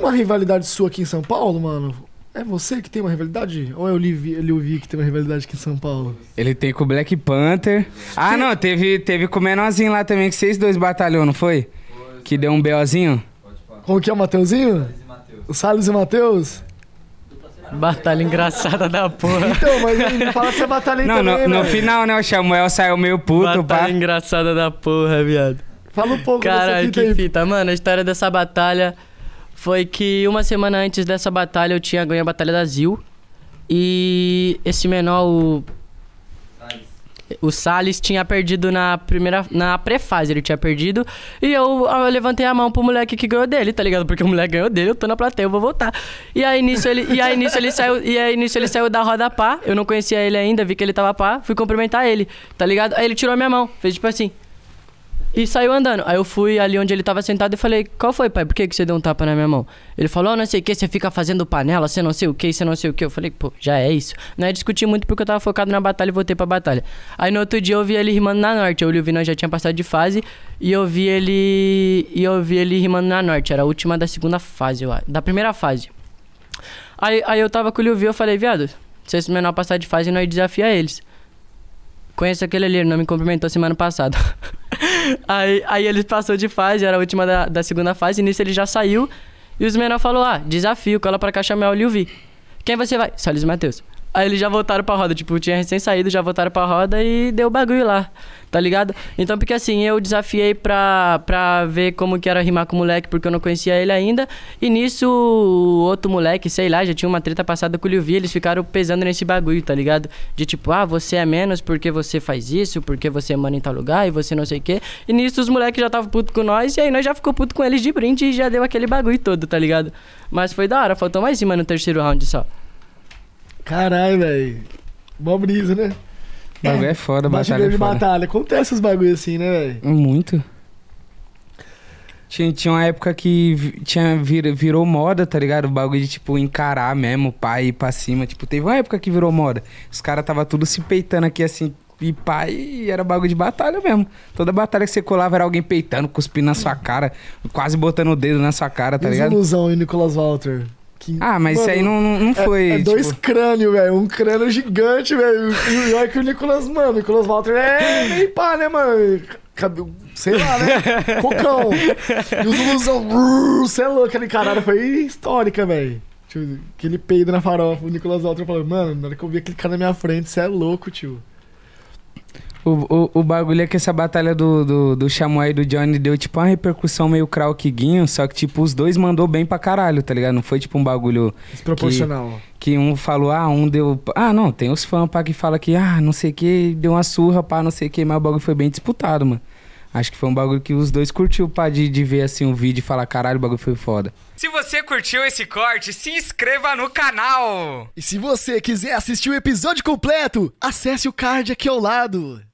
Uma rivalidade sua aqui em São Paulo, mano? É você que tem uma rivalidade? Ou é o Livi que tem uma rivalidade aqui em São Paulo? Ele tem com o Black Panther. Ah, não, teve, teve com o menorzinho lá também, que vocês dois batalhou, não foi? que deu um BOzinho? Como que é o Mateuzinho? O Salles e Matheus? Batalha engraçada da porra. Então, mas ele fala se é batalha não, também, no, no final, né, o Samuel saiu meio puto, Batalha pá. engraçada da porra, viado. Fala um pouco Caralho, que fita. Mano, a história dessa batalha foi que uma semana antes dessa batalha eu tinha ganho a Batalha da Zil. E esse menor, o. Salles. O Salles tinha perdido na primeira. Na pré-fase, ele tinha perdido. E eu, ah, eu, levantei a mão pro moleque que ganhou dele, tá ligado? Porque o moleque ganhou dele, eu tô na plateia, eu vou voltar. E aí nisso ele, e aí, nisso, ele saiu. E aí nisso ele saiu da roda pá. Eu não conhecia ele ainda, vi que ele tava pá, fui cumprimentar ele, tá ligado? Aí ele tirou a minha mão, fez tipo assim. E saiu andando. Aí eu fui ali onde ele tava sentado e falei, qual foi, pai? Por que, que você deu um tapa na minha mão? Ele falou, oh, não sei o que, você fica fazendo panela, você não sei o que, você não sei o que. Eu falei, pô, já é isso. Não é discutir muito porque eu tava focado na batalha e voltei pra batalha. Aí no outro dia eu vi ele rimando na norte. Eu e o Vino já tinha passado de fase e eu vi ele. E eu vi ele rimando na norte. Era a última da segunda fase, eu acho. Da primeira fase. Aí, aí eu tava com o e eu falei, viado, se esse menor passar de fase, nós desafia eles. Conheço aquele ali, ele não me cumprimentou semana passada. aí, aí ele passou de fase, era a última da, da segunda fase, e nisso ele já saiu. E os menores falou: ah, desafio, cola pra Cachamel e o Vi. Quem você vai? Salles Matheus. Aí eles já voltaram pra roda, tipo, tinha recém saído, já voltaram pra roda e deu bagulho lá, tá ligado? Então, porque assim, eu desafiei pra, pra ver como que era rimar com o moleque, porque eu não conhecia ele ainda. E nisso, o outro moleque, sei lá, já tinha uma treta passada com o Liu eles ficaram pesando nesse bagulho, tá ligado? De tipo, ah, você é menos porque você faz isso, porque você manda em tal lugar e você não sei o quê. E nisso os moleques já estavam putos com nós, e aí nós já ficou puto com eles de brinde e já deu aquele bagulho todo, tá ligado? Mas foi da hora, faltou mais uma no terceiro round só. Caralho, velho. Mó brisa, né? O bagulho é foda, batalha. de é batalha. Acontece esses bagulho assim, né, velho? Muito. Tinha, tinha uma época que tinha, vir, virou moda, tá ligado? O bagulho de, tipo, encarar mesmo o pai ir pra cima. Tipo, teve uma época que virou moda. Os caras tava tudo se peitando aqui, assim, e pai, e era bagulho de batalha mesmo. Toda batalha que você colava era alguém peitando, cuspindo na sua cara, quase botando o dedo na sua cara, tá ligado? Desilusão, hein, Nicolas Walter. Que, ah, mas mano, isso aí não, não foi. É, é tipo... dois crânios, velho. Um crânio gigante, velho. E olha que o Nicolas, mano, o Nicolas Walter é meio pá, né, mano? Cabelo, sei lá, né? Cocão. E os ilusão. Você é louco, aquele caralho foi histórica, velho. Tipo, aquele peido na farofa. O Nicolas Walter falou, mano, na hora que eu vi aquele cara na minha frente, você é louco, tio. O, o, o bagulho é que essa batalha do, do, do e do Johnny deu, tipo, uma repercussão meio craukiguinho, só que, tipo, os dois mandou bem pra caralho, tá ligado? Não foi, tipo, um bagulho... Desproporcional. Que, que um falou, ah, um deu... Ah, não, tem os fãs, pá, que fala que, ah, não sei o que, deu uma surra, pá, não sei o que, mas o bagulho foi bem disputado, mano. Acho que foi um bagulho que os dois curtiu, pá, de, de ver assim um vídeo e falar, caralho, o bagulho foi foda. Se você curtiu esse corte, se inscreva no canal! E se você quiser assistir o episódio completo, acesse o card aqui ao lado.